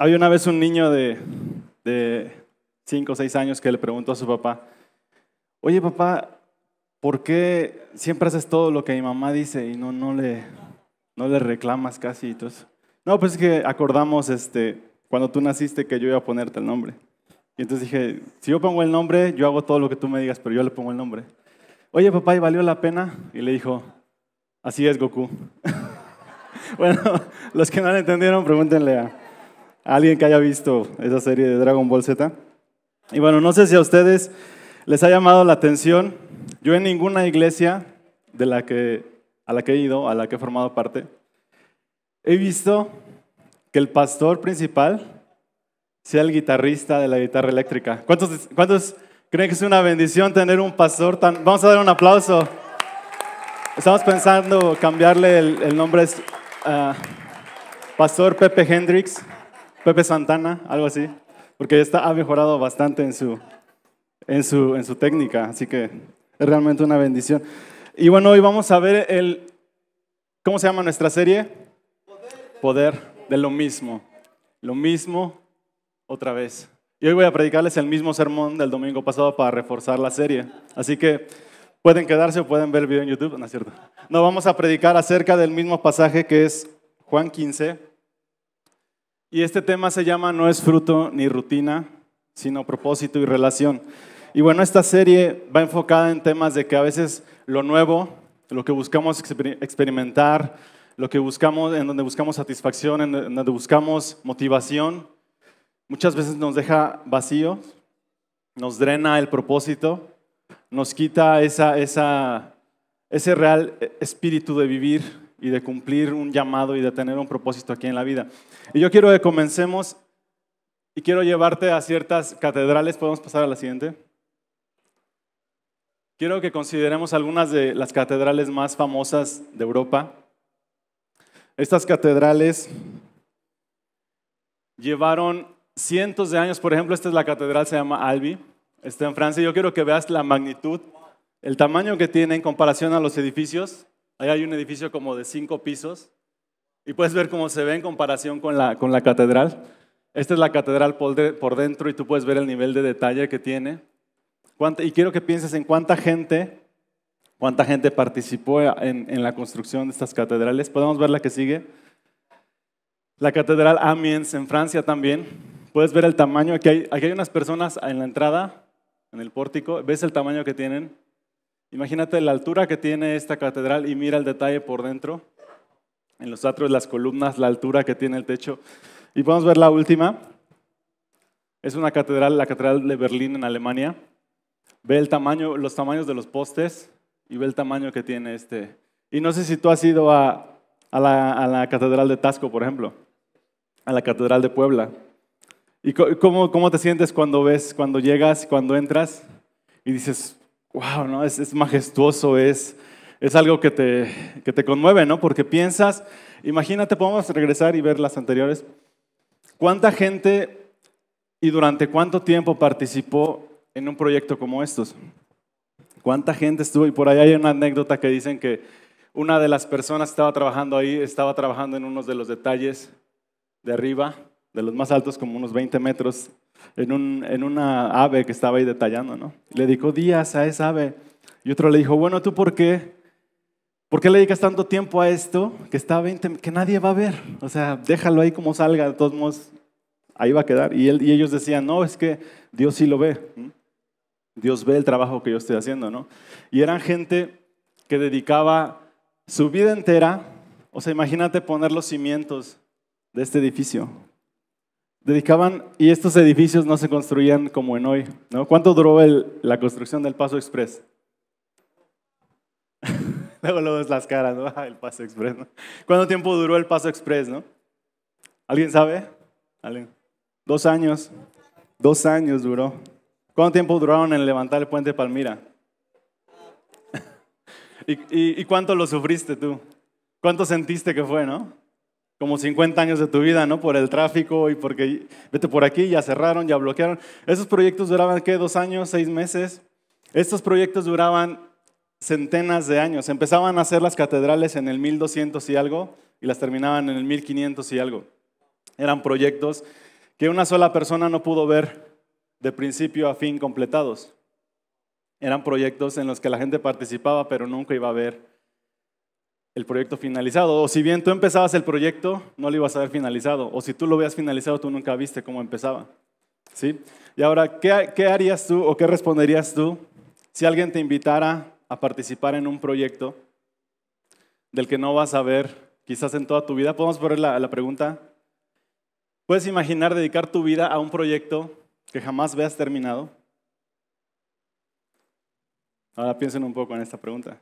Había una vez un niño de, de 5 o 6 años que le preguntó a su papá, oye papá, ¿por qué siempre haces todo lo que mi mamá dice y no, no, le, no le reclamas casi? Entonces, no, pues es que acordamos este, cuando tú naciste que yo iba a ponerte el nombre. Y entonces dije, si yo pongo el nombre, yo hago todo lo que tú me digas, pero yo le pongo el nombre. Oye papá, ¿y valió la pena? Y le dijo, así es Goku. bueno, los que no lo entendieron, pregúntenle a... Alguien que haya visto esa serie de Dragon Ball Z. Y bueno, no sé si a ustedes les ha llamado la atención. Yo en ninguna iglesia de la que, a la que he ido, a la que he formado parte, he visto que el pastor principal sea el guitarrista de la guitarra eléctrica. ¿Cuántos, cuántos creen que es una bendición tener un pastor tan... Vamos a dar un aplauso. Estamos pensando cambiarle el, nombre, a ah, Pastor Pepe Hendrix. Pepe Santana, algo así, porque está, ha mejorado bastante en su, en, su, en su técnica, así que es realmente una bendición. Y bueno, hoy vamos a ver el, ¿cómo se llama nuestra serie? Poder de lo mismo, lo mismo otra vez. Y hoy voy a predicarles el mismo sermón del domingo pasado para reforzar la serie, así que pueden quedarse o pueden ver el video en YouTube, ¿no es cierto? No, vamos a predicar acerca del mismo pasaje que es Juan 15, y este tema se llama No es fruto ni rutina, sino propósito y relación. Y bueno, esta serie va enfocada en temas de que a veces lo nuevo, lo que buscamos experimentar, lo que buscamos, en donde buscamos satisfacción, en donde buscamos motivación, muchas veces nos deja vacío, nos drena el propósito, nos quita ese real espíritu de vivir y de cumplir un llamado y de tener un propósito aquí en la vida. Y yo quiero que comencemos y quiero llevarte a ciertas catedrales. ¿Podemos pasar a la siguiente? Quiero que consideremos algunas de las catedrales más famosas de Europa. Estas catedrales llevaron cientos de años. Por ejemplo, esta es la catedral, se llama Albi. Está en Francia. Yo quiero que veas la magnitud, el tamaño que tiene en comparación a los edificios Ahí hay un edificio como de cinco pisos y puedes ver cómo se ve en comparación con la, catedral. Esta es la catedral por, dentro y tú puedes ver el nivel de detalle que tiene. y quiero que pienses en cuánta gente, cuánta gente participó en, la construcción de estas catedrales. Podemos ver la que sigue. La catedral Amiens en Francia también. Puedes ver el tamaño. Aquí hay, aquí hay unas personas en la entrada, en el pórtico. ¿Ves el tamaño que tienen? Imagínate la altura que tiene esta catedral y mira el detalle por dentro, en los atrios, las columnas, la altura que tiene el techo. Y podemos ver la última. Es una catedral, la catedral de Berlín en Alemania. Ve el tamaño, los tamaños de los postes y ve el tamaño que tiene este. Y no sé si tú has ido a, la, catedral de Tasco, por ejemplo, a la catedral de Puebla. ¿Y cómo, cómo te sientes cuando ves, cuando llegas, cuando entras y dices, wow, ¿no? Es, majestuoso, es, algo que te, que te conmueve, ¿no? Porque piensas, imagínate, podemos regresar y ver las anteriores. ¿Cuánta gente y durante cuánto tiempo participó en un proyecto como estos? ¿Cuánta gente estuvo? Y por ahí hay una anécdota que dicen que una de las personas que estaba trabajando ahí estaba trabajando en unos de los detalles de arriba, de los más altos, como unos 20 metros, en, un, en una ave que estaba ahí detallando, ¿no? Le dedicó días a esa ave. Y otro le dijo, bueno, ¿tú por qué? ¿Por qué le dedicas tanto tiempo a esto que está 20, que nadie va a ver? O sea, déjalo ahí como salga, de todos modos, ahí va a quedar. Y, él, y ellos decían, no, es que Dios sí lo ve. Dios ve el trabajo que yo estoy haciendo, ¿no? Y eran gente que dedicaba su vida entera, o sea, imagínate poner los cimientos de este edificio, dedicaban, y estos edificios no se construían como en hoy, ¿no? ¿Cuánto duró el, la construcción del Paso Express? luego, luego las caras, ¿no? Ah, el Paso Express, ¿no? ¿Cuánto tiempo duró el Paso Express, no? ¿Alguien sabe? ¿Alguien? Dos años. Dos años duró. ¿Cuánto tiempo duraron en levantar el puente Palmira? ¿Y, y, y cuánto lo sufriste tú? ¿Cuánto sentiste que fue, no? como 50 años de tu vida, ¿no? Por el tráfico y porque vete por aquí, ya cerraron, ya bloquearon. Esos proyectos duraban, ¿qué? Dos años, seis meses. Estos proyectos duraban centenas de años. Empezaban a hacer las catedrales en el 1200 y algo y las terminaban en el 1500 y algo. Eran proyectos que una sola persona no pudo ver de principio a fin completados. Eran proyectos en los que la gente participaba pero nunca iba a ver el proyecto finalizado. O si bien tú empezabas el proyecto, no lo ibas a ver finalizado. O si tú lo veas finalizado, tú nunca viste cómo empezaba. ¿Sí? Y ahora, ¿qué, harías tú o qué responderías tú si alguien te invitara a participar en un proyecto del que no vas a ver quizás en toda tu vida? Podemos poner la pregunta. ¿Puedes imaginar dedicar tu vida a un proyecto que jamás veas terminado? Ahora piensen un poco en esta pregunta.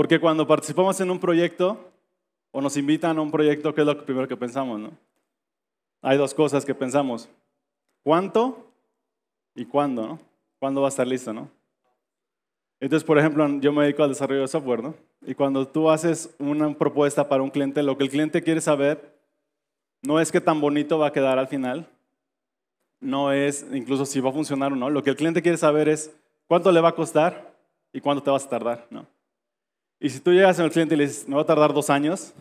Porque cuando participamos en un proyecto o nos invitan a un proyecto, ¿qué es lo primero que pensamos? No? Hay dos cosas que pensamos. ¿Cuánto y cuándo? ¿no? ¿Cuándo va a estar listo? ¿no? Entonces, por ejemplo, yo me dedico al desarrollo de software, ¿no? Y cuando tú haces una propuesta para un cliente, lo que el cliente quiere saber no es qué tan bonito va a quedar al final, no es incluso si va a funcionar o no. Lo que el cliente quiere saber es cuánto le va a costar y cuánto te vas a tardar, ¿no? Y si tú llegas al cliente y le dices, me va a tardar dos años,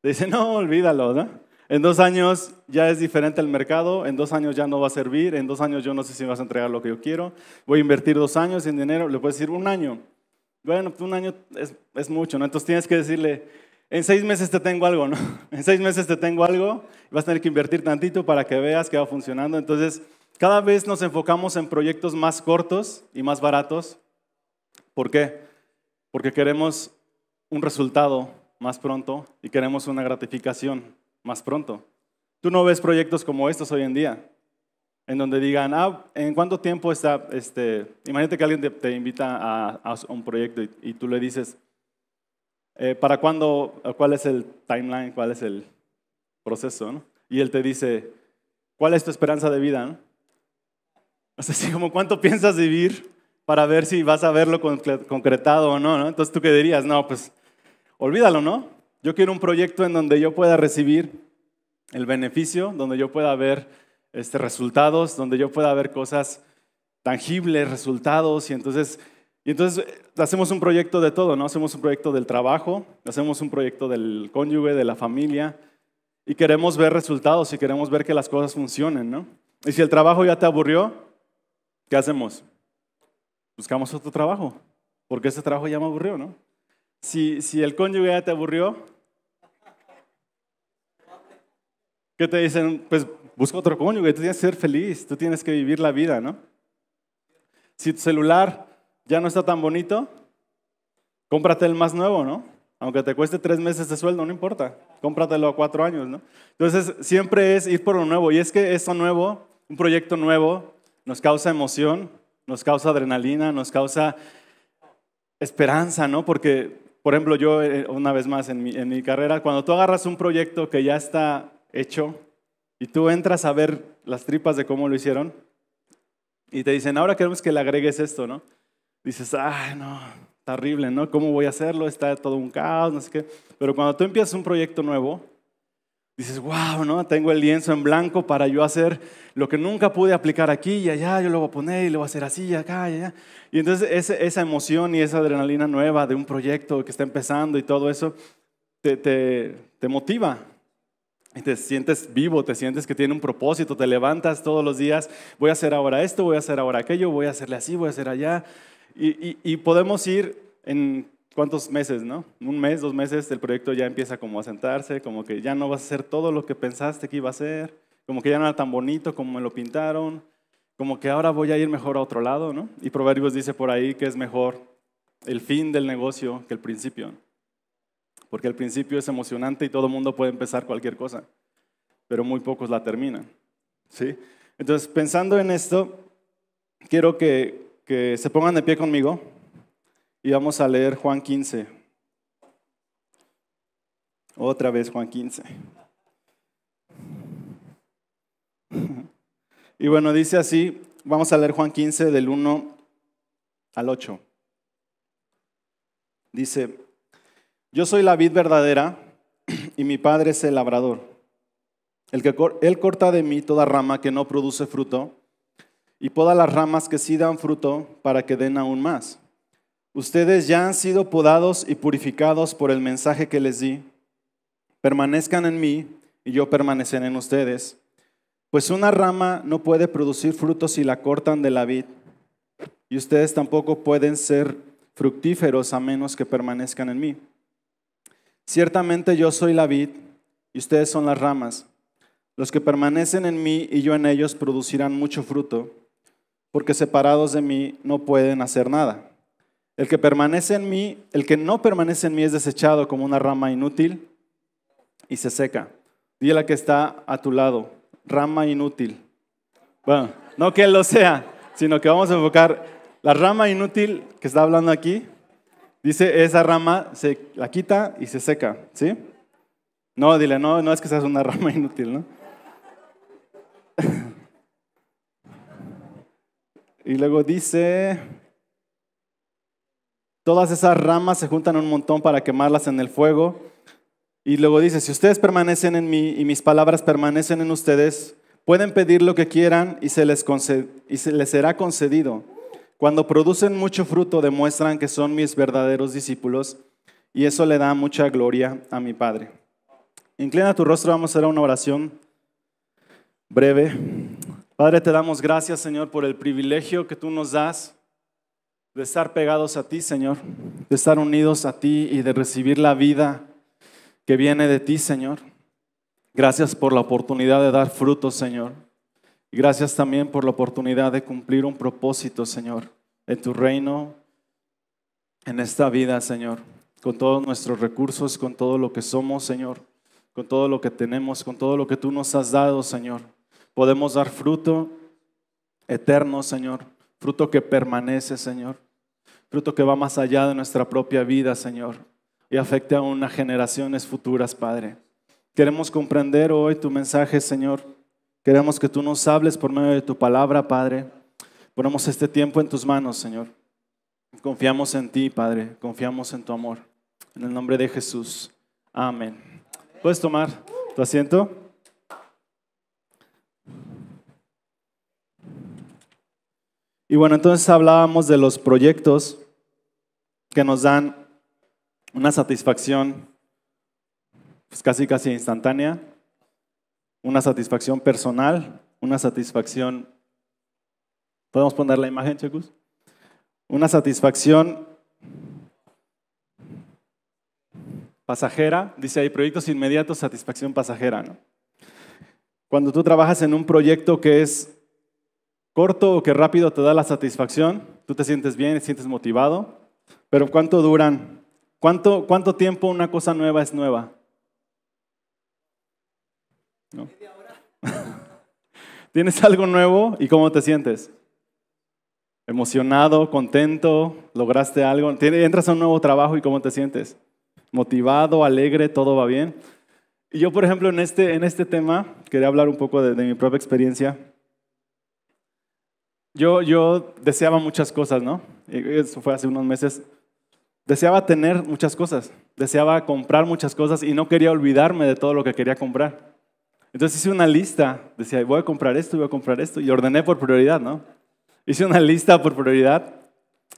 te dice, no, olvídalo, ¿no? En dos años ya es diferente el mercado, en dos años ya no va a servir, en dos años yo no sé si me vas a entregar lo que yo quiero, voy a invertir dos años en dinero, le puedes decir un año. Bueno, pues, un año es, es mucho, ¿no? Entonces tienes que decirle, en seis meses te tengo algo, ¿no? En seis meses te tengo algo, vas a tener que invertir tantito para que veas que va funcionando. Entonces, cada vez nos enfocamos en proyectos más cortos y más baratos. ¿Por qué? Porque queremos un resultado más pronto y queremos una gratificación más pronto. Tú no ves proyectos como estos hoy en día, en donde digan, ah, ¿en cuánto tiempo está? Este? Imagínate que alguien te, invita a, un proyecto y, tú le dices, eh, ¿para cuándo? ¿Cuál es el timeline? ¿Cuál es el proceso? Y él te dice, ¿cuál es tu esperanza de vida? ¿no? O sea, así como, ¿cuánto piensas vivir para ver si vas a verlo concretado o no? ¿no? Entonces tú qué dirías, no, pues olvídalo, ¿no? Yo quiero un proyecto en donde yo pueda recibir el beneficio, donde yo pueda ver este, resultados, donde yo pueda ver cosas tangibles, resultados, y entonces, y entonces eh, hacemos un proyecto de todo, ¿no? Hacemos un proyecto del trabajo, hacemos un proyecto del cónyuge, de la familia, y queremos ver resultados y queremos ver que las cosas funcionen, ¿no? Y si el trabajo ya te aburrió, ¿qué hacemos? Buscamos otro trabajo, porque ese trabajo ya me aburrió, ¿no? Si, el cónyuge ya te aburrió, ¿qué te dicen? Pues busca otro cónyuge, tú tienes que ser feliz, tú tienes que vivir la vida, ¿no? Si tu celular ya no está tan bonito, cómprate el más nuevo, ¿no? Aunque te cueste tres meses de sueldo, no importa, cómpratelo a cuatro años, ¿no? Entonces, siempre es ir por lo nuevo. Y es que eso nuevo, un proyecto nuevo, nos causa emoción, nos causa adrenalina, nos causa esperanza, ¿no? Porque por ejemplo, yo eh, una vez más en mi, carrera, cuando tú agarras un proyecto que ya está hecho y tú entras a ver las tripas de cómo lo hicieron y te dicen, ahora queremos que le agregues esto, ¿no? Dices, ay, no, terrible, ¿no? ¿Cómo voy a hacerlo? Está todo un caos, no sé qué. Pero cuando tú empiezas un proyecto nuevo, Dices, wow, ¿no? Tengo el lienzo en blanco para yo hacer lo que nunca pude aplicar aquí y allá, yo lo voy a poner y lo voy a hacer así y acá y allá. Y entonces esa emoción y esa adrenalina nueva de un proyecto que está empezando y todo eso te, te, te motiva. Y te sientes vivo, te sientes que tiene un propósito, te levantas todos los días, voy a hacer ahora esto, voy a hacer ahora aquello, voy a hacerle así, voy a hacer allá. Y, y, y podemos ir en cuántos meses, ¿no? Un mes, dos meses, el proyecto ya empieza como a sentarse, como que ya no vas a ser todo lo que pensaste que iba a ser, como que ya no era tan bonito como me lo pintaron, como que ahora voy a ir mejor a otro lado, ¿no? Y Proverbios dice por ahí que es mejor el fin del negocio que el principio, porque el principio es emocionante y todo el mundo puede empezar cualquier cosa, pero muy pocos la terminan, ¿sí? Entonces, pensando en esto, quiero que se pongan de pie conmigo. Y vamos a leer Juan 15. Otra vez Juan 15. Y bueno, dice así, vamos a leer Juan 15 del 1 al 8. Dice, yo soy la vid verdadera y mi padre es el labrador. El que él corta de mí toda rama que no produce fruto y todas las ramas que sí dan fruto para que den aún más. Ustedes ya han sido podados y purificados por el mensaje que les di. Permanezcan en mí y yo permaneceré en ustedes. Pues una rama no puede producir frutos si la cortan de la vid. Y ustedes tampoco pueden ser fructíferos a menos que permanezcan en mí. Ciertamente yo soy la vid y ustedes son las ramas. Los que permanecen en mí y yo en ellos producirán mucho fruto, porque separados de mí no pueden hacer nada. El que permanece en mí, el que no permanece en mí es desechado como una rama inútil y se seca. Dile a la que está a tu lado, rama inútil. Bueno, no que él lo sea, sino que vamos a enfocar la rama inútil que está hablando aquí. Dice, esa rama se la quita y se seca, ¿sí? No, dile, no, no es que seas una rama inútil, ¿no? y luego dice, Todas esas ramas se juntan un montón para quemarlas en el fuego. Y luego dice, si ustedes permanecen en mí y mis palabras permanecen en ustedes, pueden pedir lo que quieran y se les, y se les será concedido. Cuando producen mucho fruto demuestran que son mis verdaderos discípulos y eso le da mucha gloria a mi Padre. Inclina tu rostro, vamos a hacer una oración breve. Padre, te damos gracias, Señor, por el privilegio que tú nos das de estar pegados a ti, Señor, de estar unidos a ti y de recibir la vida que viene de ti, Señor. Gracias por la oportunidad de dar fruto, Señor. Y gracias también por la oportunidad de cumplir un propósito, Señor, en tu reino, en esta vida, Señor, con todos nuestros recursos, con todo lo que somos, Señor, con todo lo que tenemos, con todo lo que tú nos has dado, Señor. Podemos dar fruto eterno, Señor, fruto que permanece, Señor, fruto que va más allá de nuestra propia vida, Señor, y afecte a unas generaciones futuras, Padre. Queremos comprender hoy tu mensaje, Señor. Queremos que tú nos hables por medio de tu palabra, Padre. Ponemos este tiempo en tus manos, Señor. Confiamos en ti, Padre. Confiamos en tu amor. En el nombre de Jesús. Amén. ¿Puedes tomar tu asiento? Y bueno, entonces hablábamos de los proyectos que nos dan una satisfacción pues, casi casi instantánea, una satisfacción personal, una satisfacción, podemos poner la imagen, chicos, una satisfacción pasajera, dice hay proyectos inmediatos, satisfacción pasajera, ¿no? Cuando tú trabajas en un proyecto que es corto o que rápido te da la satisfacción, tú te sientes bien, te sientes motivado, pero ¿cuánto duran? ¿Cuánto, cuánto tiempo una cosa nueva es nueva? ¿Tienes algo nuevo y cómo te sientes? Emocionado, contento, lograste algo, entras a un nuevo trabajo y cómo te sientes? Motivado, alegre, todo va bien. Y yo, por ejemplo, en este, en este tema, quería hablar un poco de, de mi propia experiencia. Yo, yo deseaba muchas cosas, ¿no? Eso fue hace unos meses. Deseaba tener muchas cosas, deseaba comprar muchas cosas y no quería olvidarme de todo lo que quería comprar. Entonces hice una lista, decía, voy a comprar esto, voy a comprar esto, y ordené por prioridad, ¿no? Hice una lista por prioridad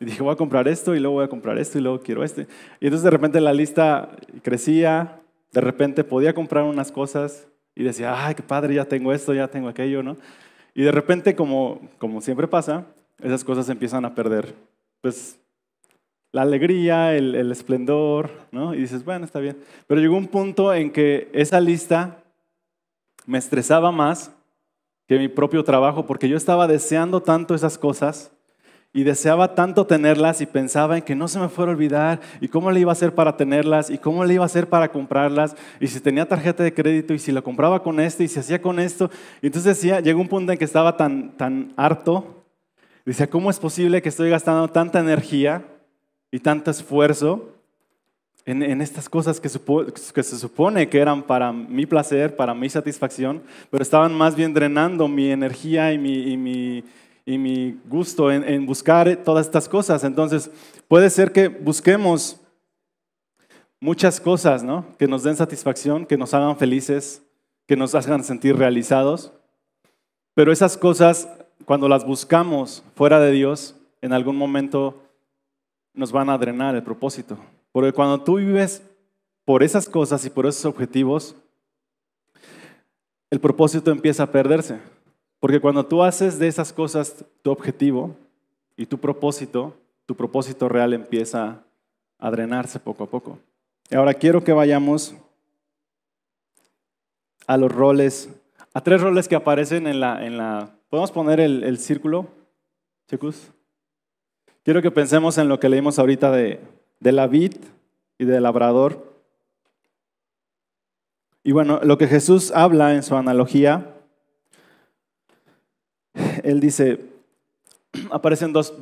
y dije, voy a comprar esto y luego voy a comprar esto y luego quiero este. Y entonces de repente la lista crecía, de repente podía comprar unas cosas y decía, ay, qué padre, ya tengo esto, ya tengo aquello, ¿no? Y de repente, como, siempre pasa, esas cosas empiezan a perder. Pues la alegría, el, el esplendor, ¿no? Y dices, bueno, está bien. Pero llegó un punto en que esa lista me estresaba más que mi propio trabajo, porque yo estaba deseando tanto esas cosas y deseaba tanto tenerlas y pensaba en que no se me fuera a olvidar y cómo le iba a hacer para tenerlas y cómo le iba a hacer para comprarlas y si tenía tarjeta de crédito y si la compraba con esto y si hacía con esto. Y entonces decía, llegó un punto en que estaba tan, tan harto. Decía, ¿cómo es posible que estoy gastando tanta energía y tanto esfuerzo en, estas cosas que, que se supone que eran para mi placer, para mi satisfacción, pero estaban más bien drenando mi energía y mi y mi gusto en, buscar todas estas cosas. Entonces, puede ser que busquemos muchas cosas, Que nos den satisfacción, que nos hagan felices, que nos hagan sentir realizados. Pero esas cosas, cuando las buscamos fuera de Dios, en algún momento nos van a drenar el propósito. Porque cuando tú vives por esas cosas y por esos objetivos, el propósito empieza a perderse. Porque cuando tú haces de esas cosas tu objetivo y tu propósito, tu propósito real empieza a drenarse poco a poco. Y ahora quiero que vayamos a los roles, a tres roles que aparecen en la... En la ¿Podemos poner el, círculo, chicos? Quiero que pensemos en lo que leímos ahorita de, de la vid y del labrador. Y bueno, lo que Jesús habla en su analogía él dice, aparecen dos,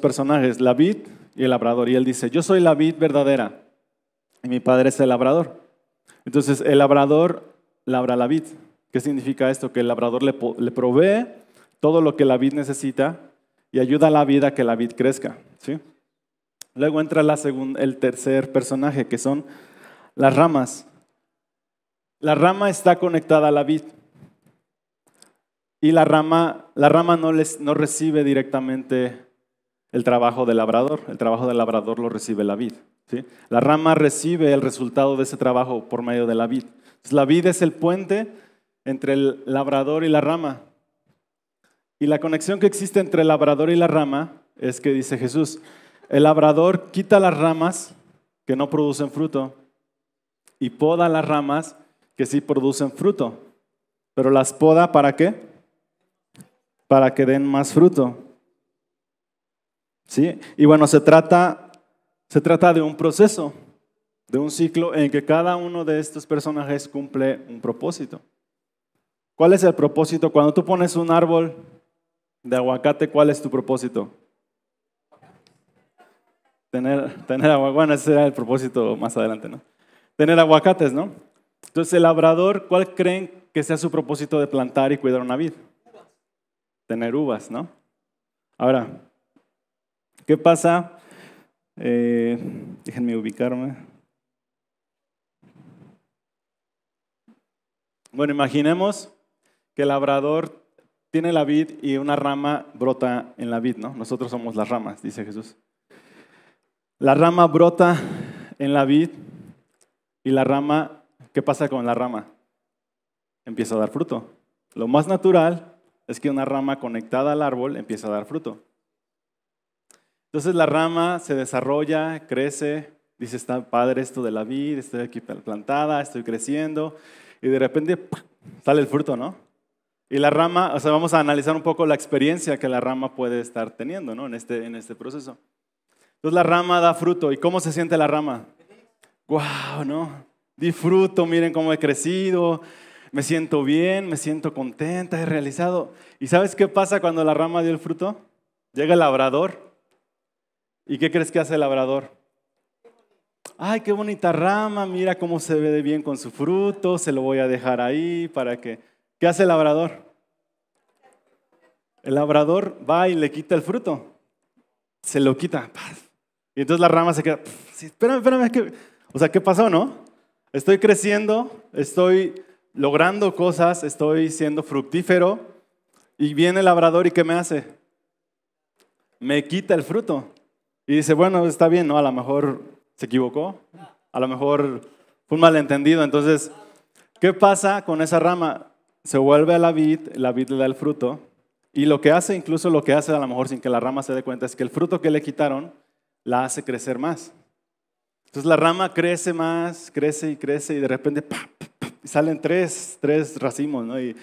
personajes, la vid y el labrador. Y él dice, yo soy la vid verdadera y mi padre es el labrador. Entonces el labrador labra la vid. ¿Qué significa esto? Que el labrador le, provee todo lo que la vid necesita y ayuda a la vida a que la vid crezca. ¿sí? Luego entra el tercer personaje, que son las ramas. La rama está conectada a la vid y la rama, la rama no, les, no recibe directamente el trabajo del labrador, el trabajo del labrador lo recibe la vid. ¿sí? La rama recibe el resultado de ese trabajo por medio de la vid. la vid es el puente entre el labrador y la rama. Y la conexión que existe entre el labrador y la rama es que dice Jesús, el labrador quita las ramas que no producen fruto y poda las ramas que sí producen fruto. Pero las poda para qué? para que den más fruto. ¿Sí? Y bueno, se trata, se trata de un proceso, de un ciclo en que cada uno de estos personajes cumple un propósito. ¿Cuál es el propósito? Cuando tú pones un árbol de aguacate, ¿cuál es tu propósito? Tener, tener aguacate, bueno, ese será el propósito más adelante, ¿no? Tener aguacates, ¿no? Entonces, el labrador, ¿cuál creen que sea su propósito de plantar y cuidar una vida? tener uvas, ¿no? Ahora, ¿qué pasa? Eh, déjenme ubicarme. Bueno, imaginemos que el labrador tiene la vid y una rama brota en la vid, ¿no? Nosotros somos las ramas, dice Jesús. La rama brota en la vid y la rama, ¿qué pasa con la rama? Empieza a dar fruto. Lo más natural es que una rama conectada al árbol empieza a dar fruto. Entonces la rama se desarrolla, crece, dice, está padre esto de la vida, estoy aquí plantada, estoy creciendo, y de repente sale el fruto, ¿no? Y la rama, o sea, vamos a analizar un poco la experiencia que la rama puede estar teniendo, ¿no? En este, en este proceso. Entonces la rama da fruto. ¿Y cómo se siente la rama? ¡Guau! Wow, ¿no? Disfruto, miren cómo he crecido, me siento bien, me siento contenta, he realizado. ¿Y sabes qué pasa cuando la rama dio el fruto? Llega el labrador. ¿Y qué crees que hace el labrador? Ay, qué bonita rama, mira cómo se ve bien con su fruto, se lo voy a dejar ahí para que... ¿Qué hace el labrador? El labrador va y le quita el fruto. Se lo quita. Y entonces la rama se queda... Sí, espérame, espérame. O sea, ¿qué pasó, no? Estoy creciendo, estoy logrando cosas, estoy siendo fructífero y viene el labrador y ¿qué me hace? Me quita el fruto. Y dice, bueno, está bien, ¿no? A lo mejor se equivocó, a lo mejor fue un malentendido. Entonces, ¿qué pasa con esa rama? Se vuelve a la vid, la vid le da el fruto. Y lo que hace, incluso lo que hace a lo mejor sin que la rama se dé cuenta, es que el fruto que le quitaron la hace crecer más. Entonces la rama crece más, crece y crece y de repente ¡pap! salen tres, tres racimos, ¿no? Y,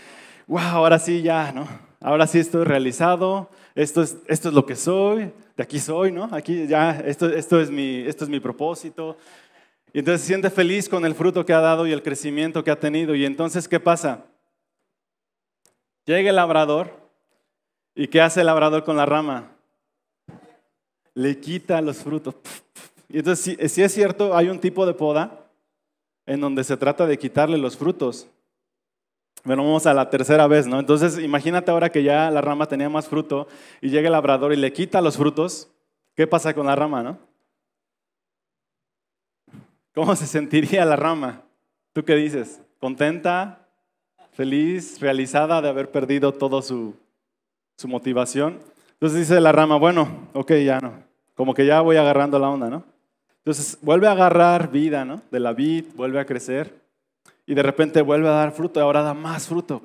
wow, ahora sí ya, ¿no? Ahora sí estoy realizado, esto es, esto es lo que soy, de aquí soy, ¿no? Aquí ya, esto, es mi, esto es mi propósito. Y entonces se siente feliz con el fruto que ha dado y el crecimiento que ha tenido. Y entonces, ¿qué pasa? Llega el labrador y ¿qué hace el labrador con la rama? Le quita los frutos. Y entonces, si es cierto, hay un tipo de poda en donde se trata de quitarle los frutos. Bueno, vamos a la tercera vez, ¿no? Entonces, imagínate ahora que ya la rama tenía más fruto y llega el labrador y le quita los frutos. ¿Qué pasa con la rama, no? ¿Cómo se sentiría la rama? ¿Tú qué dices? ¿Contenta? ¿Feliz? ¿Realizada de haber perdido toda su, su motivación? Entonces dice la rama, bueno, ok, ya no. Como que ya voy agarrando la onda, ¿no? Entonces vuelve a agarrar vida, ¿no? De la vid, vuelve a crecer y de repente vuelve a dar fruto y ahora da más fruto.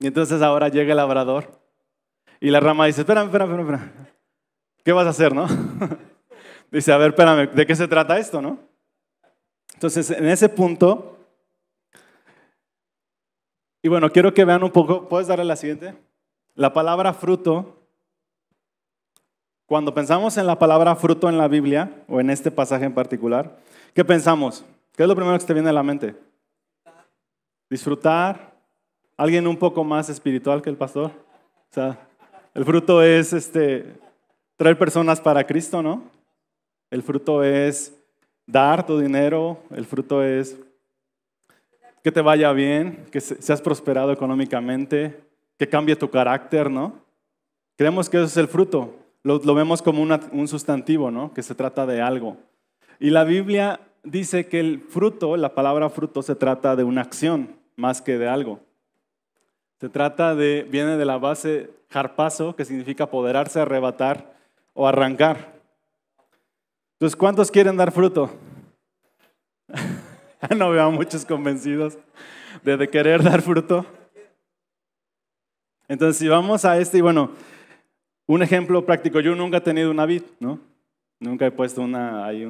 Y entonces ahora llega el labrador y la rama dice, espérame, espérame, espérame, ¿qué vas a hacer, no? dice, a ver, espérame, ¿de qué se trata esto, no? Entonces, en ese punto, y bueno, quiero que vean un poco, ¿puedes darle la siguiente? La palabra fruto cuando pensamos en la palabra fruto en la Biblia, o en este pasaje en particular, ¿qué pensamos? ¿Qué es lo primero que te viene a la mente? Disfrutar. ¿Alguien un poco más espiritual que el pastor? O sea, el fruto es este, traer personas para Cristo, ¿no? El fruto es dar tu dinero, el fruto es que te vaya bien, que seas prosperado económicamente, que cambie tu carácter, ¿no? Creemos que eso es el fruto, lo, vemos como un sustantivo, ¿no? Que se trata de algo. Y la Biblia dice que el fruto, la palabra fruto, se trata de una acción más que de algo. Se trata de, viene de la base jarpazo, que significa apoderarse, arrebatar o arrancar. Entonces, ¿cuántos quieren dar fruto? no veo a muchos convencidos de, de querer dar fruto. Entonces, si vamos a este, y bueno, un ejemplo práctico, yo nunca he tenido una vid, ¿no? Nunca he puesto una, hay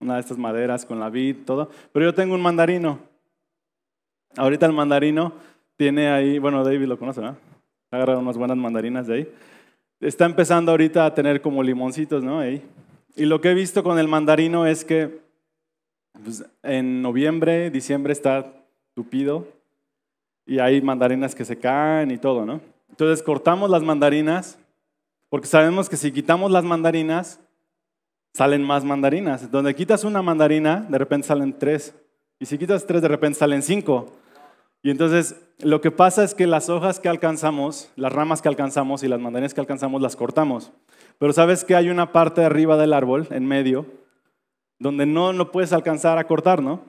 una de estas maderas con la vid, todo, pero yo tengo un mandarino. Ahorita el mandarino tiene ahí, bueno, David lo conoce, ¿no? agarrado unas buenas mandarinas de ahí. Está empezando ahorita a tener como limoncitos, ¿no? Ahí. Y lo que he visto con el mandarino es que pues, en noviembre, diciembre está tupido y hay mandarinas que se caen y todo, ¿no? Entonces cortamos las mandarinas porque sabemos que si quitamos las mandarinas, salen más mandarinas. Donde quitas una mandarina, de repente salen tres. Y si quitas tres, de repente salen cinco. Y entonces lo que pasa es que las hojas que alcanzamos, las ramas que alcanzamos y las mandarinas que alcanzamos las cortamos. Pero sabes que hay una parte arriba del árbol, en medio, donde no, no puedes alcanzar a cortar, ¿no?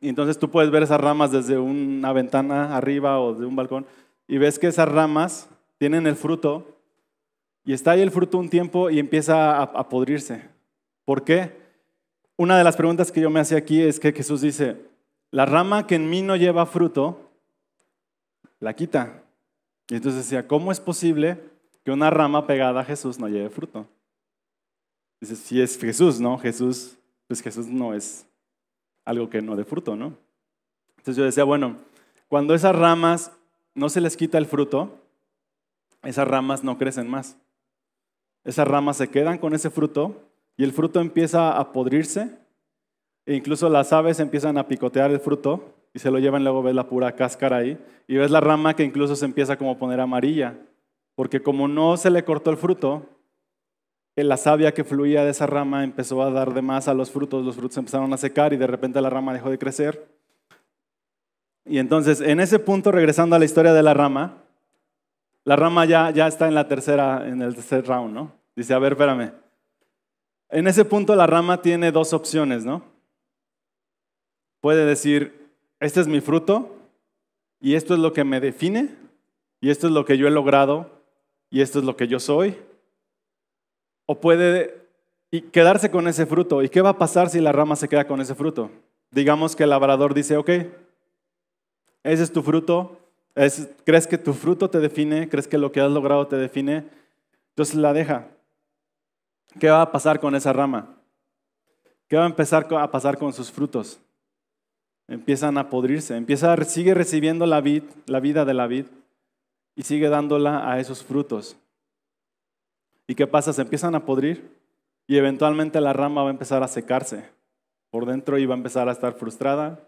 Y entonces tú puedes ver esas ramas desde una ventana arriba o de un balcón y ves que esas ramas tienen el fruto y está ahí el fruto un tiempo y empieza a, podrirse. ¿Por qué? Una de las preguntas que yo me hacía aquí es que Jesús dice, la rama que en mí no lleva fruto, la quita. Y entonces decía, ¿cómo es posible que una rama pegada a Jesús no lleve fruto? Dice, si es Jesús, ¿no? Jesús, pues Jesús no es algo que no dé fruto, ¿no? Entonces yo decía, bueno, cuando esas ramas no se les quita el fruto, esas ramas no crecen más. Esas ramas se quedan con ese fruto y el fruto empieza a podrirse. E incluso las aves empiezan a picotear el fruto y se lo llevan. Luego ves la pura cáscara ahí y ves la rama que incluso se empieza como a poner amarilla. Porque como no se le cortó el fruto, eh, la savia que fluía de esa rama empezó a dar de más a los frutos, los frutos empezaron a secar y de repente la rama dejó de crecer. Y entonces, en ese punto, regresando a la historia de la rama, la rama ya, ya está en la tercera, en el tercer round, ¿no? Dice, a ver, espérame. En ese punto la rama tiene dos opciones, ¿no? Puede decir, este es mi fruto y esto es lo que me define y esto es lo que yo he logrado y esto es lo que yo soy. O puede y quedarse con ese fruto. ¿Y qué va a pasar si la rama se queda con ese fruto? Digamos que el labrador dice, ok, ese es tu fruto, ¿Crees que tu fruto te define? ¿Crees que lo que has logrado te define? Entonces la deja. ¿Qué va a pasar con esa rama? ¿Qué va a empezar a pasar con sus frutos? Empiezan a podrirse, empieza, sigue recibiendo la, la vida de la vid y sigue dándola a esos frutos. ¿Y qué pasa? Se empiezan a podrir y eventualmente la rama va a empezar a secarse por dentro y va a empezar a estar frustrada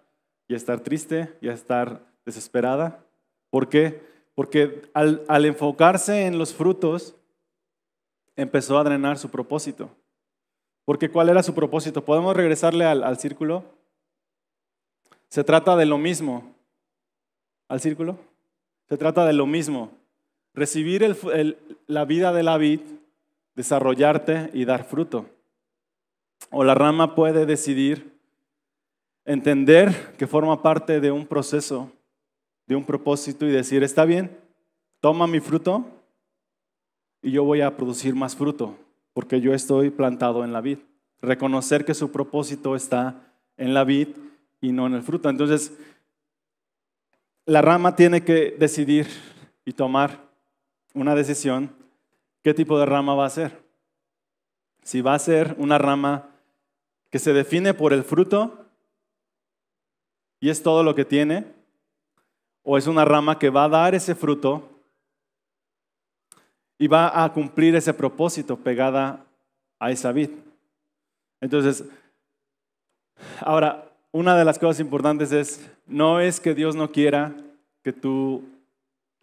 y a estar triste y a estar desesperada ¿Por qué? Porque al, enfocarse en los frutos, empezó a drenar su propósito. Porque ¿cuál era su propósito? ¿Podemos regresarle al, círculo? Se trata de lo mismo. ¿Al círculo? Se trata de lo mismo. Recibir la vida de la vid, desarrollarte y dar fruto. O la rama puede decidir entender que forma parte de un proceso de un propósito y decir, está bien, toma mi fruto y yo voy a producir más fruto, porque yo estoy plantado en la vid. Reconocer que su propósito está en la vid y no en el fruto. Entonces, la rama tiene que decidir y tomar una decisión qué tipo de rama va a ser. Si va a ser una rama que se define por el fruto y es todo lo que tiene, o es una rama que va a dar ese fruto y va a cumplir ese propósito pegada a esa vid. Entonces, ahora, una de las cosas importantes es, no es que Dios no quiera que tú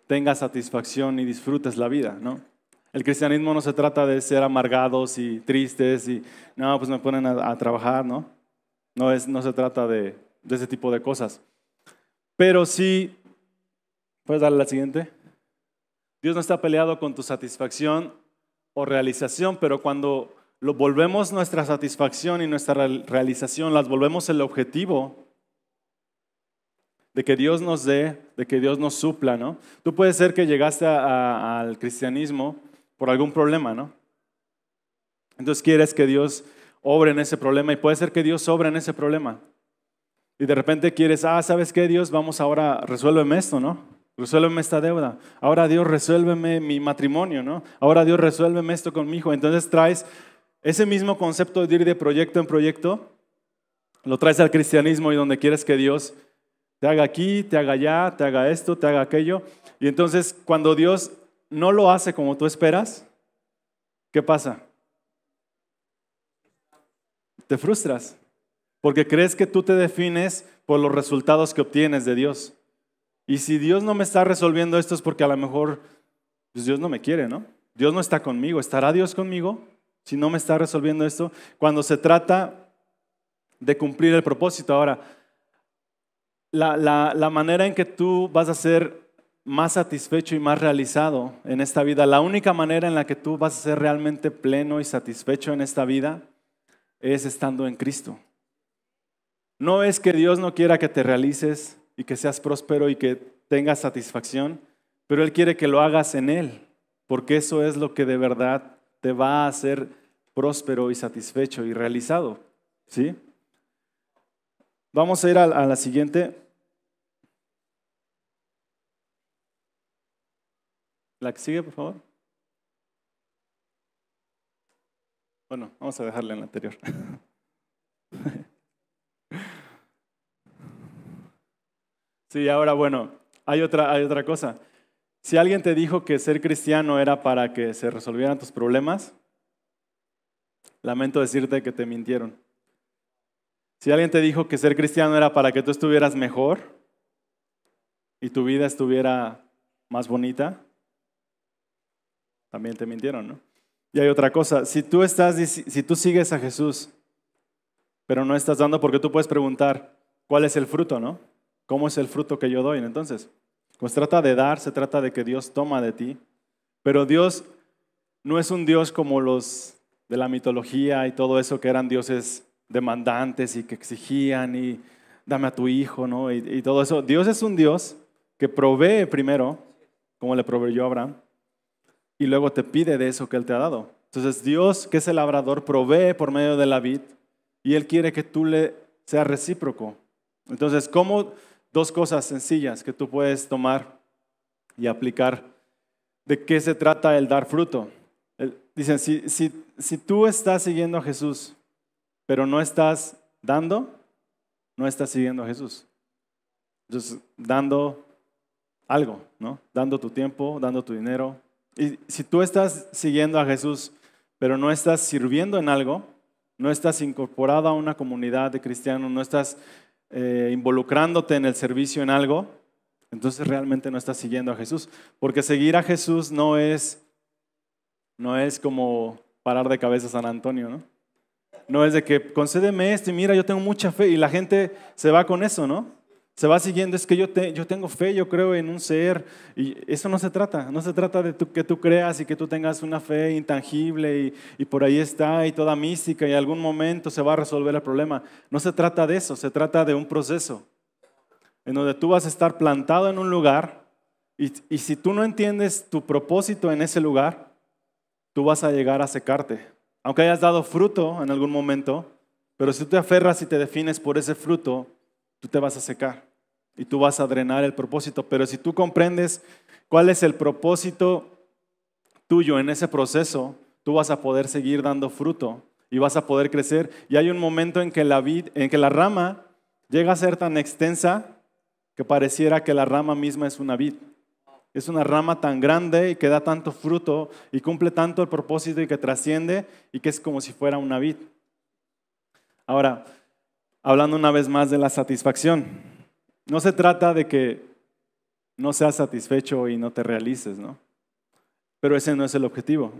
tengas satisfacción y disfrutes la vida, ¿no? El cristianismo no se trata de ser amargados y tristes y, no, pues me ponen a, a trabajar, ¿no? No, es, no se trata de, de ese tipo de cosas. Pero sí ¿Puedes darle la siguiente? Dios no está peleado con tu satisfacción o realización, pero cuando lo volvemos nuestra satisfacción y nuestra realización, las volvemos el objetivo de que Dios nos dé, de que Dios nos supla, ¿no? Tú puedes ser que llegaste al cristianismo por algún problema, ¿no? Entonces quieres que Dios obre en ese problema y puede ser que Dios obre en ese problema. Y de repente quieres, ah, ¿sabes qué, Dios? Vamos ahora, resuélveme esto, ¿no? Resuélveme esta deuda. Ahora Dios, resuélveme mi matrimonio, ¿no? Ahora Dios, resuélveme esto con mi hijo. Entonces traes ese mismo concepto de ir de proyecto en proyecto, lo traes al cristianismo y donde quieres que Dios te haga aquí, te haga allá, te haga esto, te haga aquello. Y entonces cuando Dios no lo hace como tú esperas, ¿qué pasa? Te frustras, porque crees que tú te defines por los resultados que obtienes de Dios. Y si Dios no me está resolviendo esto es porque a lo mejor pues, Dios no me quiere, ¿no? Dios no está conmigo. ¿Estará Dios conmigo si no me está resolviendo esto? Cuando se trata de cumplir el propósito. Ahora, la manera en que tú vas a ser más satisfecho y más realizado en esta vida, la única manera en la que tú vas a ser realmente pleno y satisfecho en esta vida es estando en Cristo. No es que Dios no quiera que te realices, y que seas próspero y que tengas satisfacción, pero Él quiere que lo hagas en Él, porque eso es lo que de verdad te va a hacer próspero y satisfecho y realizado. ¿Sí? Vamos a ir a, la siguiente. La que sigue, por favor. Bueno, vamos a dejarla en la anterior. Sí, ahora bueno, hay otra, hay otra cosa. Si alguien te dijo que ser cristiano era para que se resolvieran tus problemas, lamento decirte que te mintieron. Si alguien te dijo que ser cristiano era para que tú estuvieras mejor y tu vida estuviera más bonita, también te mintieron, ¿no? Y hay otra cosa, si tú, estás, si tú sigues a Jesús, pero no estás dando, porque tú puedes preguntar, ¿cuál es el fruto, no? ¿Cómo es el fruto que yo doy? Entonces, pues trata de dar, se trata de que Dios toma de ti, pero Dios no es un Dios como los de la mitología y todo eso, que eran dioses demandantes y que exigían y dame a tu hijo, ¿no? Y, todo eso. Dios es un Dios que provee primero, como le proveyó a Abraham, y luego te pide de eso que Él te ha dado. Entonces Dios, que es el labrador, provee por medio de la vid y Él quiere que tú le seas recíproco. Entonces, ¿cómo dos cosas sencillas que tú puedes tomar y aplicar de qué se trata el dar fruto. Dicen, si, si, si tú estás siguiendo a Jesús, pero no estás dando, no estás siguiendo a Jesús. Entonces, dando algo, ¿no? Dando tu tiempo, dando tu dinero. Y si tú estás siguiendo a Jesús, pero no estás sirviendo en algo, no estás incorporado a una comunidad de cristianos, no estás eh, involucrándote en el servicio en algo, entonces realmente no estás siguiendo a Jesús. Porque seguir a Jesús no es, no es como parar de cabeza San Antonio, ¿no? No es de que concédeme esto y mira, yo tengo mucha fe y la gente se va con eso, ¿no? se va siguiendo, es que yo, yo tengo fe, yo creo en un ser, y eso no se trata, no se trata de que tú creas y que tú tengas una fe intangible y, por ahí está y toda mística y algún momento se va a resolver el problema. No se trata de eso, se trata de un proceso en donde tú vas a estar plantado en un lugar y, y si tú no entiendes tu propósito en ese lugar, tú vas a llegar a secarte. Aunque hayas dado fruto en algún momento, pero si tú te aferras y te defines por ese fruto, tú te vas a secar y tú vas a drenar el propósito. Pero si tú comprendes cuál es el propósito tuyo en ese proceso, tú vas a poder seguir dando fruto y vas a poder crecer. Y hay un momento en que la, vid, en que la rama llega a ser tan extensa que pareciera que la rama misma es una vid. Es una rama tan grande y que da tanto fruto y cumple tanto el propósito y que trasciende y que es como si fuera una vid. Ahora, hablando una vez más de la satisfacción. No se trata de que no seas satisfecho y no te realices, ¿no? Pero ese no es el objetivo.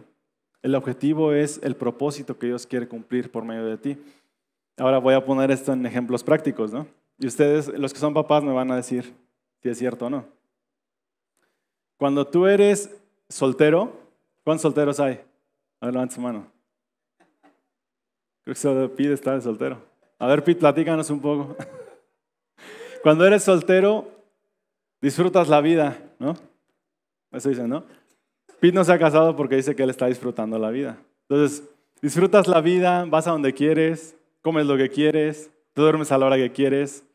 El objetivo es el propósito que Dios quiere cumplir por medio de ti. Ahora voy a poner esto en ejemplos prácticos, ¿no? Y ustedes, los que son papás, me van a decir si es cierto o no. Cuando tú eres soltero, ¿cuántos solteros hay? A ver, levanta su mano. Creo que solo Pete está de soltero. A ver, Pete, platícanos un poco. Cuando eres soltero, disfrutas la vida, ¿no? Eso dicen, ¿no? Pete no se ha casado porque dice que él está disfrutando la vida. Entonces, disfrutas la vida, vas a donde quieres, comes lo que quieres, tú duermes a la hora que quieres,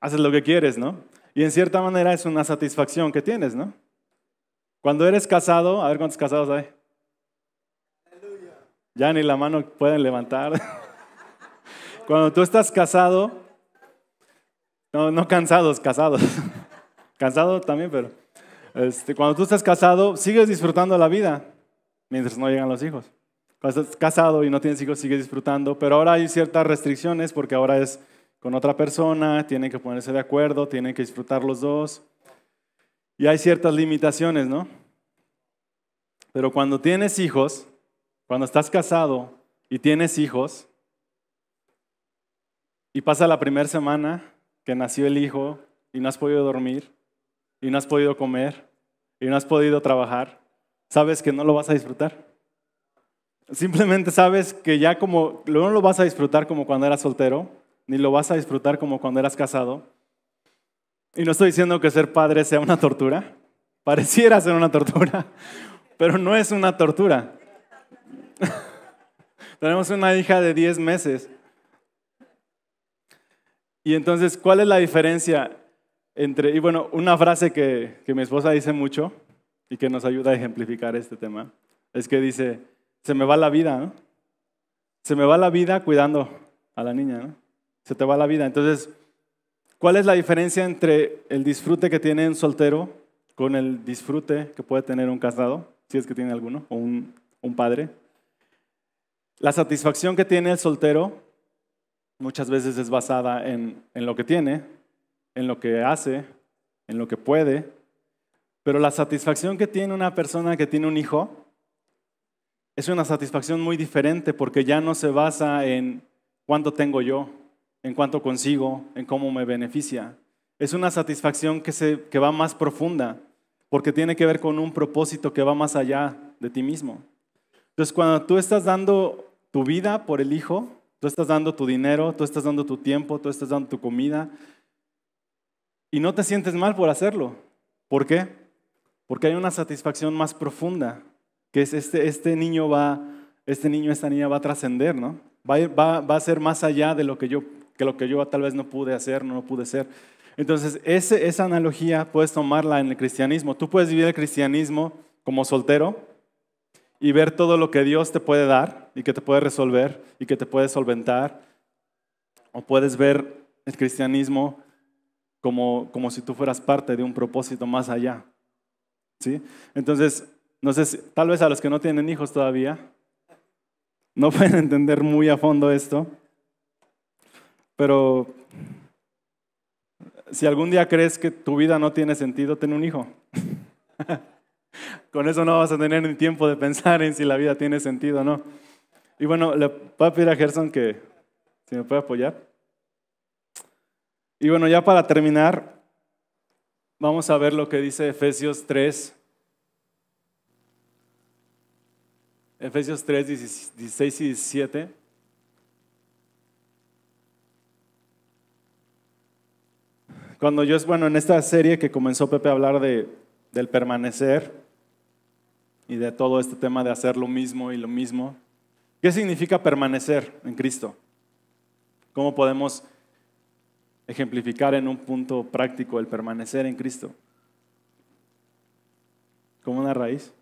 haces lo que quieres, ¿no? Y en cierta manera es una satisfacción que tienes, ¿no? Cuando eres casado, a ver cuántos casados hay. Ya ni la mano pueden levantar. Cuando tú estás casado, no, no cansados, casados. Cansado también, pero este, cuando tú estás casado, sigues disfrutando la vida mientras no llegan los hijos. Cuando estás casado y no tienes hijos, sigues disfrutando, pero ahora hay ciertas restricciones porque ahora es con otra persona, tienen que ponerse de acuerdo, tienen que disfrutar los dos. Y hay ciertas limitaciones, ¿no? Pero cuando tienes hijos, cuando estás casado y tienes hijos, y pasa la primera semana, que nació el hijo y no has podido dormir y no has podido comer y no has podido trabajar, sabes que no lo vas a disfrutar. Simplemente sabes que ya como no lo vas a disfrutar como cuando eras soltero, ni lo vas a disfrutar como cuando eras casado. Y no estoy diciendo que ser padre sea una tortura, pareciera ser una tortura, pero no es una tortura. Tenemos una hija de 10 meses y entonces, ¿cuál es la diferencia entre, y bueno, una frase que, mi esposa dice mucho y que nos ayuda a ejemplificar este tema, es que dice, se me va la vida, ¿no? Se me va la vida cuidando a la niña, ¿no? Se te va la vida. Entonces, ¿cuál es la diferencia entre el disfrute que tiene un soltero con el disfrute que puede tener un casado, si es que tiene alguno, o un padre? La satisfacción que tiene el soltero muchas veces es basada en, lo que tiene, en lo que hace, en lo que puede, pero la satisfacción que tiene una persona que tiene un hijo es una satisfacción muy diferente porque ya no se basa en cuánto tengo yo, en cuánto consigo, en cómo me beneficia. Es una satisfacción que, se, que va más profunda porque tiene que ver con un propósito que va más allá de ti mismo. Entonces, cuando tú estás dando tu vida por el hijo, Tú estás dando tu dinero, tú estás dando tu tiempo, tú estás dando tu comida. Y no te sientes mal por hacerlo. ¿Por qué? Porque hay una satisfacción más profunda, que es este, este niño va, este niño, esta niña va a trascender, ¿no? Va, a ser más allá de lo que yo, que lo que yo tal vez no pude hacer, no pude ser. Entonces, esa analogía puedes tomarla en el cristianismo. Tú puedes vivir el cristianismo como soltero, y ver todo lo que Dios te puede dar y que te puede resolver y que te puede solventar. O puedes ver el cristianismo como, como si tú fueras parte de un propósito más allá. ¿Sí? Entonces, no sé, tal vez a los que no tienen hijos todavía, no pueden entender muy a fondo esto, pero si algún día crees que tu vida no tiene sentido, ten un hijo. Con eso no vas a tener ni tiempo de pensar en si la vida tiene sentido o no. Y bueno, le voy a pedir a Gerson que si me puede apoyar. Y bueno, ya para terminar, vamos a ver lo que dice Efesios 3. Efesios 3, 16 y 17. Cuando yo, es bueno, en esta serie que comenzó Pepe a hablar del permanecer, y de todo este tema de hacer lo mismo y lo mismo. ¿Qué significa permanecer en Cristo? ¿Cómo podemos ejemplificar en un punto práctico el permanecer en Cristo? Como una raíz.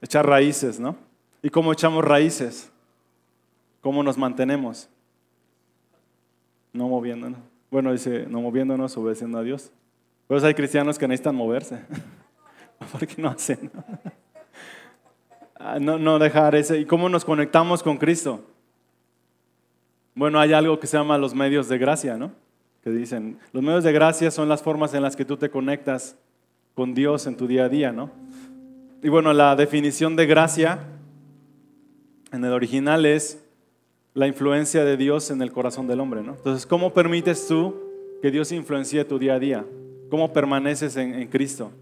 Echar raíces, ¿no? ¿Y cómo echamos raíces? ¿Cómo nos mantenemos? No moviéndonos. Bueno, dice, no moviéndonos, obedeciendo a Dios. Pero hay cristianos que necesitan moverse. qué no hacen. Ah, no, dejar ese. ¿Y cómo nos conectamos con Cristo? Bueno, hay algo que se llama los medios de gracia, ¿no? Que dicen, los medios de gracia son las formas en las que tú te conectas con Dios en tu día a día, ¿no? Y bueno, la definición de gracia en el original es la influencia de Dios en el corazón del hombre, ¿no? Entonces, ¿cómo permites tú que Dios influencie tu día a día? ¿Cómo permaneces en, en Cristo?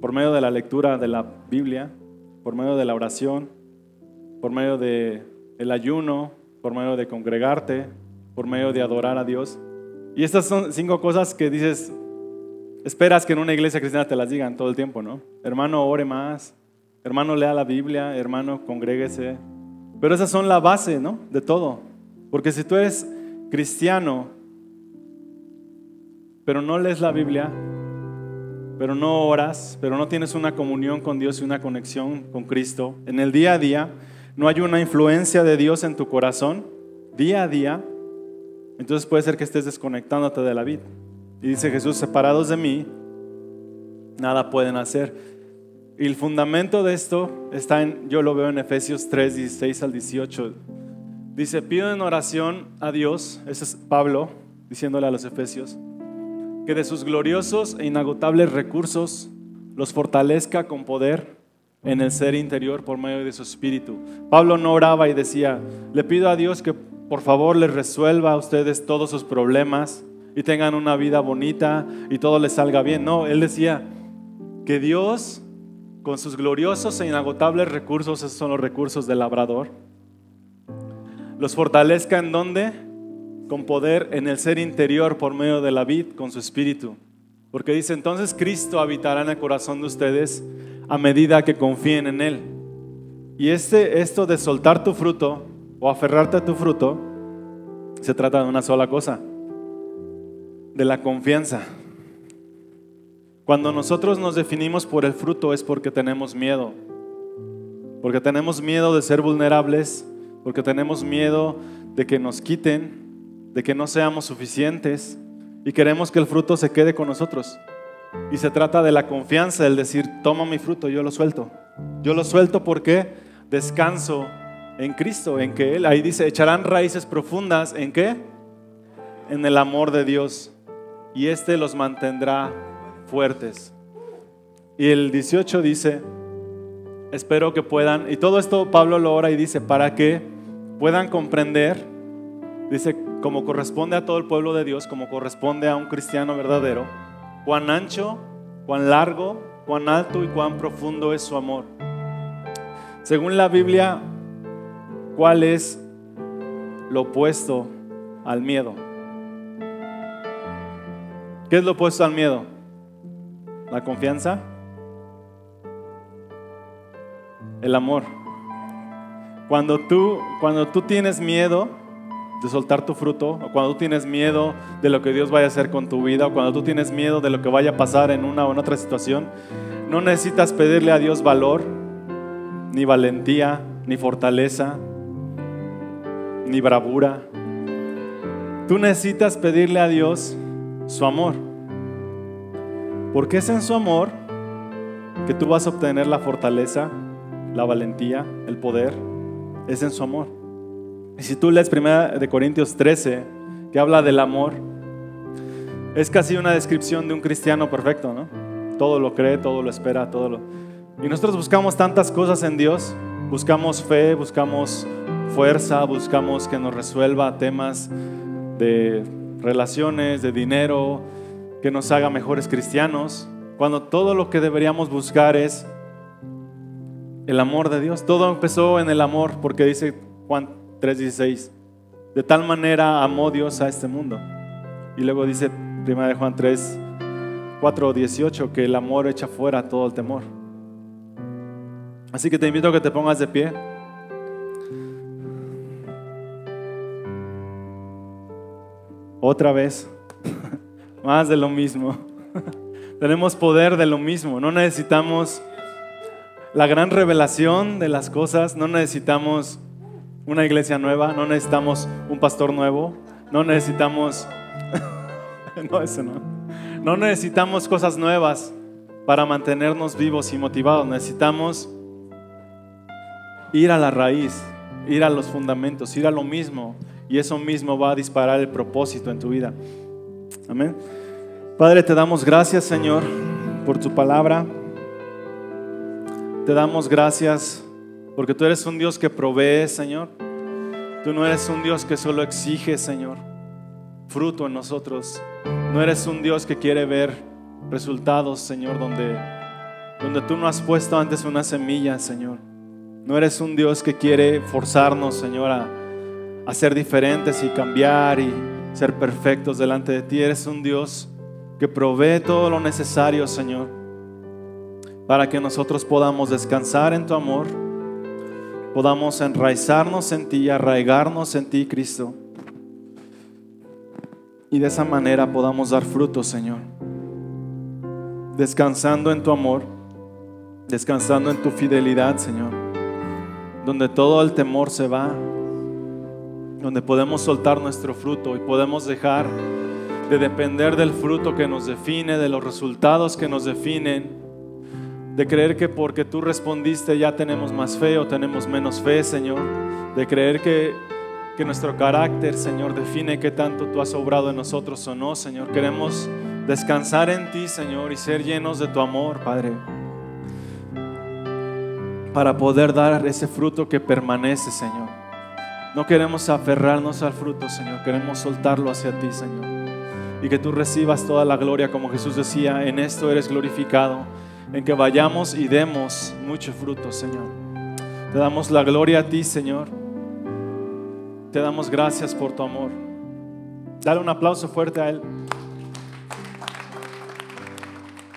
por medio de la lectura de la Biblia, por medio de la oración, por medio de el ayuno, por medio de congregarte, por medio de adorar a Dios. Y estas son cinco cosas que dices, esperas que en una iglesia cristiana te las digan todo el tiempo, ¿no? Hermano, ore más, hermano, lea la Biblia, hermano, congréguese. Pero esas son la base, ¿no? De todo. Porque si tú eres cristiano, pero no lees la Biblia, pero no oras, pero no tienes una comunión con Dios y una conexión con Cristo, en el día a día, no hay una influencia de Dios en tu corazón, día a día, entonces puede ser que estés desconectándote de la vida. Y dice Jesús, separados de mí, nada pueden hacer. Y el fundamento de esto está en, yo lo veo en Efesios 3, 16 al 18. Dice, pido en oración a Dios, ese es Pablo diciéndole a los Efesios, que de sus gloriosos e inagotables recursos los fortalezca con poder en el ser interior por medio de su espíritu. Pablo no oraba y decía, le pido a Dios que por favor les resuelva a ustedes todos sus problemas y tengan una vida bonita y todo les salga bien. No, él decía que Dios con sus gloriosos e inagotables recursos, esos son los recursos del labrador, los fortalezca en donde? con poder en el ser interior por medio de la vid, con su espíritu. Porque dice, entonces Cristo habitará en el corazón de ustedes a medida que confíen en Él. Y este, esto de soltar tu fruto o aferrarte a tu fruto, se trata de una sola cosa, de la confianza. Cuando nosotros nos definimos por el fruto es porque tenemos miedo, porque tenemos miedo de ser vulnerables, porque tenemos miedo de que nos quiten, de que no seamos suficientes y queremos que el fruto se quede con nosotros. Y se trata de la confianza, el decir, toma mi fruto, yo lo suelto. Yo lo suelto porque descanso en Cristo, en que Él, ahí dice, echarán raíces profundas, ¿en qué? En el amor de Dios. Y este los mantendrá fuertes. Y el 18 dice, espero que puedan, y todo esto Pablo lo ora y dice, para que puedan comprender Dice, como corresponde a todo el pueblo de Dios, como corresponde a un cristiano verdadero, cuán ancho, cuán largo, cuán alto y cuán profundo es su amor. Según la Biblia, ¿cuál es lo opuesto al miedo? ¿Qué es lo opuesto al miedo? ¿La confianza? El amor. Cuando tú, cuando tú tienes miedo, de soltar tu fruto, o cuando tú tienes miedo de lo que Dios vaya a hacer con tu vida, o cuando tú tienes miedo de lo que vaya a pasar en una o en otra situación, no necesitas pedirle a Dios valor, ni valentía, ni fortaleza, ni bravura. Tú necesitas pedirle a Dios su amor, porque es en su amor que tú vas a obtener la fortaleza, la valentía, el poder, es en su amor. Y si tú lees 1 Corintios 13, que habla del amor, es casi una descripción de un cristiano perfecto, ¿no? Todo lo cree, todo lo espera, todo lo... Y nosotros buscamos tantas cosas en Dios, buscamos fe, buscamos fuerza, buscamos que nos resuelva temas de relaciones, de dinero, que nos haga mejores cristianos, cuando todo lo que deberíamos buscar es el amor de Dios. Todo empezó en el amor, porque dice Juan 3:16. De tal manera amó Dios a este mundo. Y luego dice 1 de Juan 3, 4, 18 que el amor echa fuera todo el temor. Así que te invito a que te pongas de pie. Otra vez, más de lo mismo. Tenemos poder de lo mismo. No necesitamos la gran revelación de las cosas, no necesitamos una iglesia nueva, no necesitamos un pastor nuevo, no necesitamos... no, eso no. No necesitamos cosas nuevas para mantenernos vivos y motivados. Necesitamos ir a la raíz, ir a los fundamentos, ir a lo mismo. Y eso mismo va a disparar el propósito en tu vida. Amén. Padre, te damos gracias, Señor, por tu palabra. Te damos gracias porque tú eres un Dios que provee, Señor. Tú no eres un Dios que solo exige, Señor, fruto en nosotros. No eres un Dios que quiere ver resultados, Señor, donde, donde tú no has puesto antes una semilla, Señor. No eres un Dios que quiere forzarnos, Señor, a, a ser diferentes y cambiar y ser perfectos delante de ti. Eres un Dios que provee todo lo necesario, Señor, para que nosotros podamos descansar en tu amor podamos enraizarnos en ti, arraigarnos en ti, Cristo. Y de esa manera podamos dar fruto, Señor. Descansando en tu amor, descansando en tu fidelidad, Señor. Donde todo el temor se va, donde podemos soltar nuestro fruto y podemos dejar de depender del fruto que nos define, de los resultados que nos definen de creer que porque tú respondiste ya tenemos más fe o tenemos menos fe, Señor, de creer que, que nuestro carácter, Señor, define qué tanto tú has obrado en nosotros o no, Señor. Queremos descansar en ti, Señor, y ser llenos de tu amor, Padre, para poder dar ese fruto que permanece, Señor. No queremos aferrarnos al fruto, Señor, queremos soltarlo hacia ti, Señor. Y que tú recibas toda la gloria, como Jesús decía, en esto eres glorificado en que vayamos y demos mucho fruto, Señor. Te damos la gloria a ti, Señor. Te damos gracias por tu amor. Dale un aplauso fuerte a Él.